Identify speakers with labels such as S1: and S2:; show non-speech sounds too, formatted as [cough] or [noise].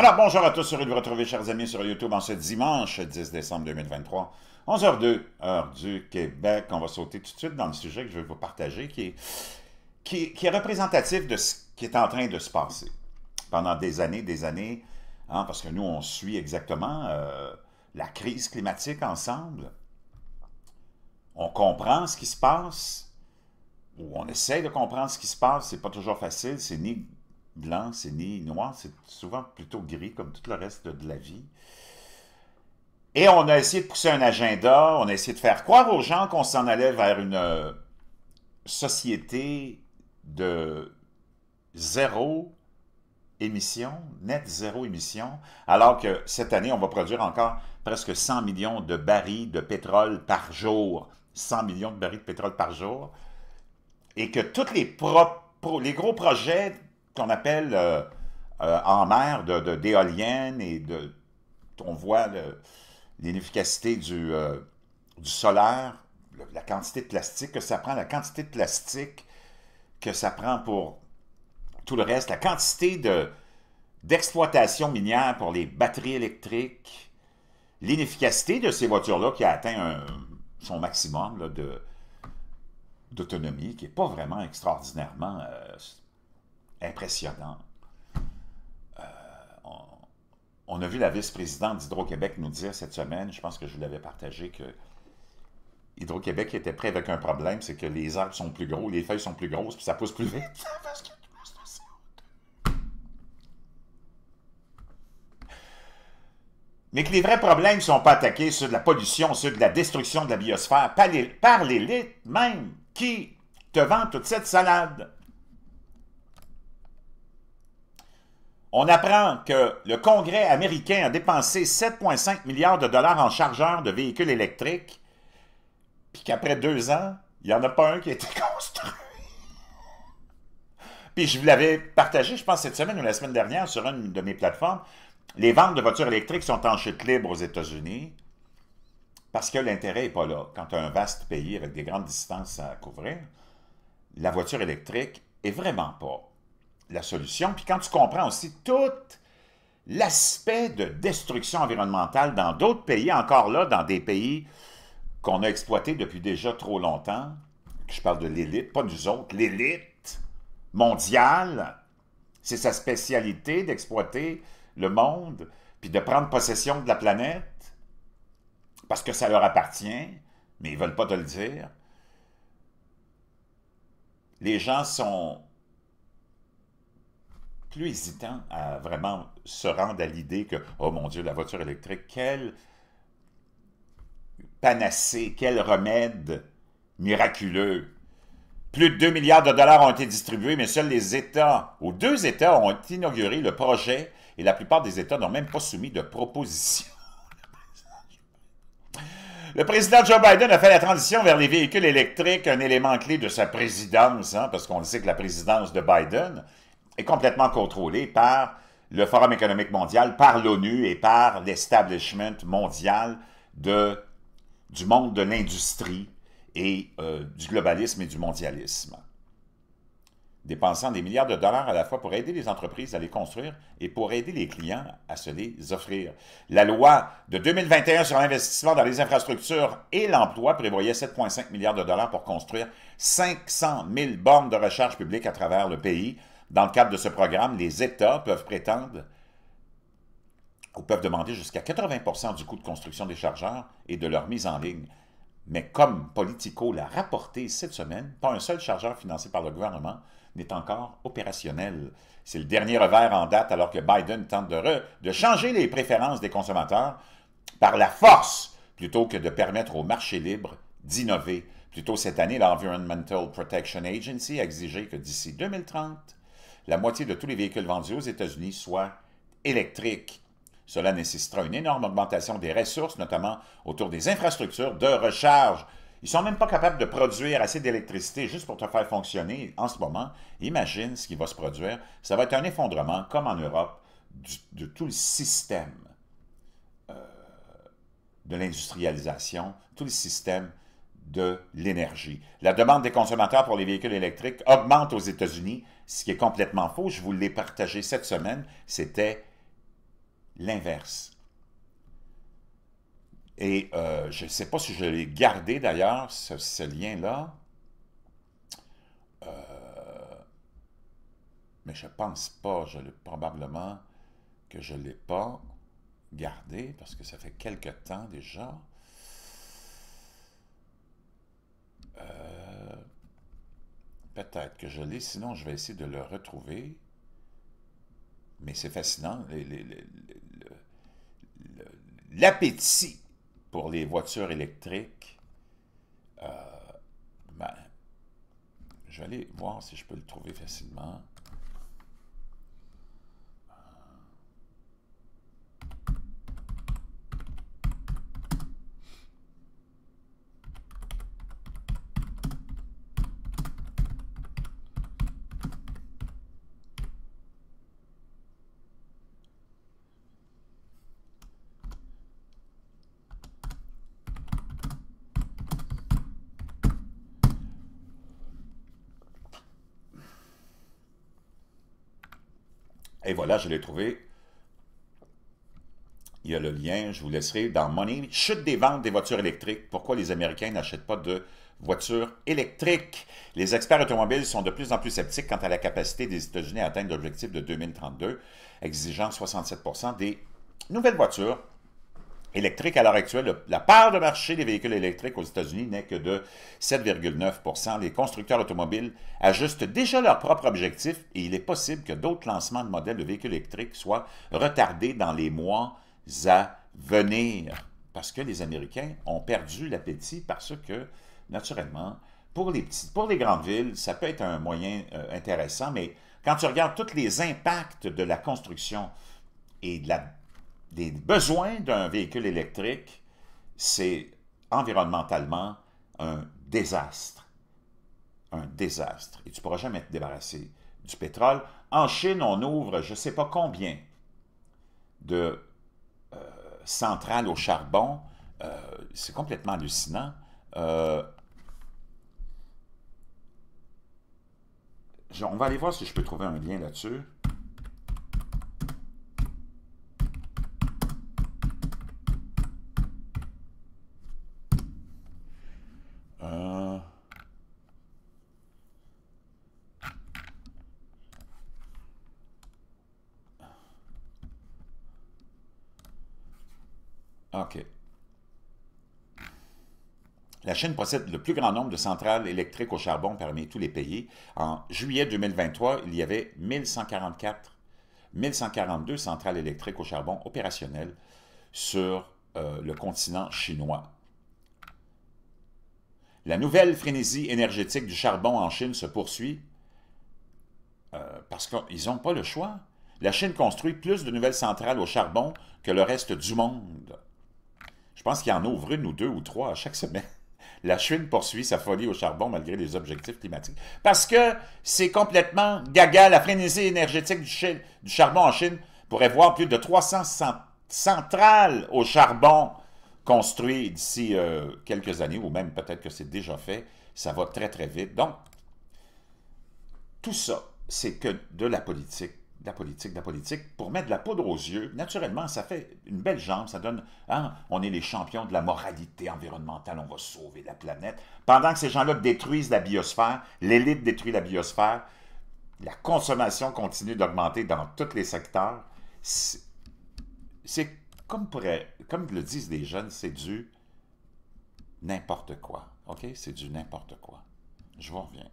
S1: Alors bonjour à tous, heureux de vous retrouver chers amis sur YouTube en ce dimanche 10 décembre 2023, 11h02, heure du Québec. On va sauter tout de suite dans le sujet que je vais vous partager qui est, qui, est représentatif de ce qui est en train de se passer pendant des années, des années, hein, parce que nous on suit exactement euh, la crise climatique ensemble. On comprend ce qui se passe, ou on essaie de comprendre ce qui se passe, c'est pas toujours facile, c'est ni blanc, c'est ni noir, c'est souvent plutôt gris comme tout le reste de la vie. Et on a essayé de pousser un agenda, on a essayé de faire croire aux gens qu'on s'en allait vers une euh, société de zéro émission, net zéro émission, alors que cette année, on va produire encore presque 100 millions de barils de pétrole par jour. 100 millions de barils de pétrole par jour. Et que tous les, les gros projets qu'on appelle euh, euh, en mer d'éoliennes de, et de, on voit l'inefficacité du, euh, du solaire, la quantité de plastique que ça prend, la quantité de plastique que ça prend pour tout le reste, la quantité de, d'exploitation minière pour les batteries électriques, l'inefficacité de ces voitures-là qui a atteint son maximum de, d'autonomie, qui n'est pas vraiment extraordinairement impressionnant. Euh, on, a vu la vice-présidente d'Hydro-Québec nous dire cette semaine, je pense que je vous l'avais partagé, que Hydro-Québec était prêt avec un problème, c'est que les arbres sont plus gros, les feuilles sont plus grosses, puis ça pousse plus vite. [laughs] mais que les vrais problèmes ne sont pas attaqués, ceux de la pollution, ceux de la destruction de la biosphère, par l'élite même qui te vend toute cette salade. on apprend que le Congrès américain a dépensé 7,5 milliards de dollars en chargeurs de véhicules électriques, puis qu'après deux ans, il n'y en a pas un qui a été [laughs] construit. puis je vous l'avais partagé, je pense, cette semaine ou la semaine dernière sur une de mes plateformes. Les ventes de voitures électriques sont en chute libre aux États-Unis parce que l'intérêt n'est pas là. Quand tu as un vaste pays avec des grandes distances à couvrir, la voiture électrique est vraiment pas la solution. Puis quand tu comprends aussi tout l'aspect de destruction environnementale dans d'autres pays, encore là, dans des pays qu'on a exploités depuis déjà trop longtemps, je parle de l'élite, pas nous autres, l'élite mondiale, c'est sa spécialité d'exploiter le monde, puis de prendre possession de la planète, parce que ça leur appartient, mais ils ne veulent pas te le dire. Les gens sont plus hésitant à vraiment se rendre à l'idée que, oh mon Dieu, la voiture électrique, quel panacée, quel remède miraculeux. Plus de 2 milliards de dollars ont été distribués, mais seuls les États, ou deux États, ont inauguré le projet et la plupart des États n'ont même pas soumis de proposition. Le président Joe Biden a fait la transition vers les véhicules électriques, un élément clé de sa présidence, hein, parce qu'on le sait que la présidence de Biden, est complètement contrôlé par le Forum économique mondial, par l'ONU et par l'establishment mondial de, du monde de l'industrie et euh, du globalisme et du mondialisme. Dépensant des milliards de dollars à la fois pour aider les entreprises à les construire et pour aider les clients à se les offrir. La loi de 2021 sur l'investissement dans les infrastructures et l'emploi prévoyait 7,5 milliards de dollars pour construire 500 000 bornes de recharge publique à travers le pays dans le cadre de ce programme, les États peuvent prétendre ou peuvent demander jusqu'à 80 du coût de construction des chargeurs et de leur mise en ligne. Mais comme Politico l'a rapporté cette semaine, pas un seul chargeur financé par le gouvernement n'est encore opérationnel. C'est le dernier revers en date alors que Biden tente de, changer les préférences des consommateurs par la force plutôt que de permettre au marché libre d'innover. Plutôt cette année, l'Environmental Protection Agency a exigé que d'ici 2030, la moitié de tous les véhicules vendus aux États-Unis soient électriques. Cela nécessitera une énorme augmentation des ressources, notamment autour des infrastructures de recharge. Ils ne sont même pas capables de produire assez d'électricité juste pour te faire fonctionner en ce moment. Imagine ce qui va se produire. Ça va être un effondrement, comme en Europe, de tout le système euh, de l'industrialisation, tout le système de l'énergie. La demande des consommateurs pour les véhicules électriques augmente aux États-Unis, ce qui est complètement faux. Je vous l'ai partagé cette semaine, c'était l'inverse. Et euh, je ne sais pas si je l'ai gardé d'ailleurs, ce, lien-là. Euh, mais je ne pense pas, je probablement que je ne l'ai pas gardé parce que ça fait quelque temps déjà. Peut-être que je l'ai, sinon je vais essayer de le retrouver. Mais c'est fascinant. L'appétit pour les voitures électriques. Euh, ben, je vais aller voir si je peux le trouver facilement. Et voilà, je l'ai trouvé. Il y a le lien, je vous laisserai dans Money. Chute des ventes des voitures électriques. Pourquoi les Américains n'achètent pas de voitures électriques? Les experts automobiles sont de plus en plus sceptiques quant à la capacité des États-Unis à atteindre l'objectif de 2032, exigeant 67 des nouvelles voitures électrique à l'heure actuelle, la part de marché des véhicules électriques aux États-Unis n'est que de 7,9 Les constructeurs automobiles ajustent déjà leur propre objectif et il est possible que d'autres lancements de modèles de véhicules électriques soient retardés dans les mois à venir parce que les Américains ont perdu l'appétit parce que, naturellement, pour les, petites, pour les grandes villes, ça peut être un moyen euh, intéressant, mais quand tu regardes tous les impacts de la construction et de la des besoins d'un véhicule électrique, c'est environnementalement un désastre. Un désastre. Et tu ne pourras jamais te débarrasser du pétrole. En Chine, on ouvre je ne sais pas combien de euh, centrales au charbon. Euh, c'est complètement hallucinant. Euh, on va aller voir si je peux trouver un lien là-dessus. La Chine possède le plus grand nombre de centrales électriques au charbon parmi tous les pays. En juillet 2023, il y avait 1144, 1142 centrales électriques au charbon opérationnelles sur euh, le continent chinois. La nouvelle frénésie énergétique du charbon en Chine se poursuit euh, parce qu'ils n'ont pas le choix. La Chine construit plus de nouvelles centrales au charbon que le reste du monde. Je pense qu'il y en ouvre une ou deux ou trois à chaque [laughs] semaine. La Chine poursuit sa folie au charbon malgré les objectifs climatiques. Parce que c'est complètement gaga. La frénésie énergétique du, charbon en Chine pourrait voir plus de 300 centrales au charbon construites d'ici euh, quelques années, ou même peut-être que c'est déjà fait. Ça va très, très vite. Donc, tout ça, c'est que de la politique de la politique, de la politique, pour mettre de la poudre aux yeux, naturellement, ça fait une belle jambe, ça donne, hein, on est les champions de la moralité environnementale, on va sauver la planète. Pendant que ces gens-là détruisent la biosphère, l'élite détruit la biosphère, la consommation continue d'augmenter dans tous les secteurs. C'est comme, pourrait, comme le disent les jeunes, c'est du n'importe quoi. OK? C'est du n'importe quoi. Je vous reviens.